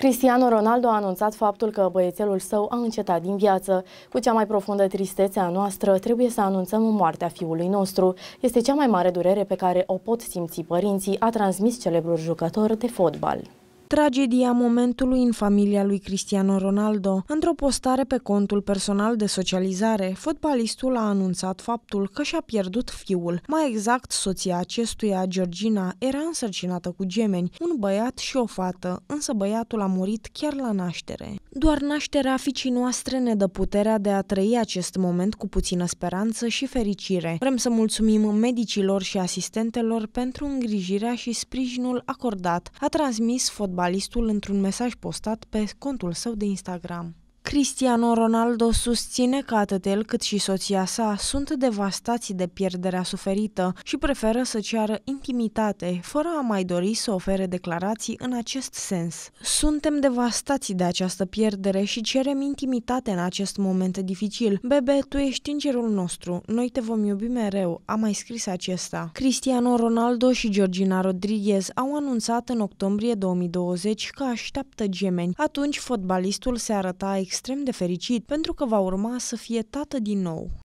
Cristiano Ronaldo a anunțat faptul că băiețelul său a încetat din viață. Cu cea mai profundă tristețe a noastră, trebuie să anunțăm moartea fiului nostru. Este cea mai mare durere pe care o pot simți părinții, a transmis celebrul jucător de fotbal. Tragedia momentului în familia lui Cristiano Ronaldo. Într-o postare pe contul personal de socializare, fotbalistul a anunțat faptul că și-a pierdut fiul. Mai exact, soția acestuia, Georgina, era însărcinată cu gemeni, un băiat și o fată, însă băiatul a murit chiar la naștere. Doar nașterea ficii noastre ne dă puterea de a trăi acest moment cu puțină speranță și fericire. Vrem să mulțumim medicilor și asistentelor pentru îngrijirea și sprijinul acordat, a transmis fotbalistul într-un mesaj postat pe contul său de Instagram. Cristiano Ronaldo susține că atât el cât și soția sa sunt devastați de pierderea suferită și preferă să ceară intimitate, fără a mai dori să ofere declarații în acest sens. Suntem devastați de această pierdere și cerem intimitate în acest moment dificil. Bebe, tu ești îngerul nostru, noi te vom iubi mereu, a mai scris acesta. Cristiano Ronaldo și Georgina Rodriguez au anunțat în octombrie 2020 că așteaptă gemeni. Atunci, fotbalistul se arăta extrem extrem de fericit pentru că va urma să fie tată din nou.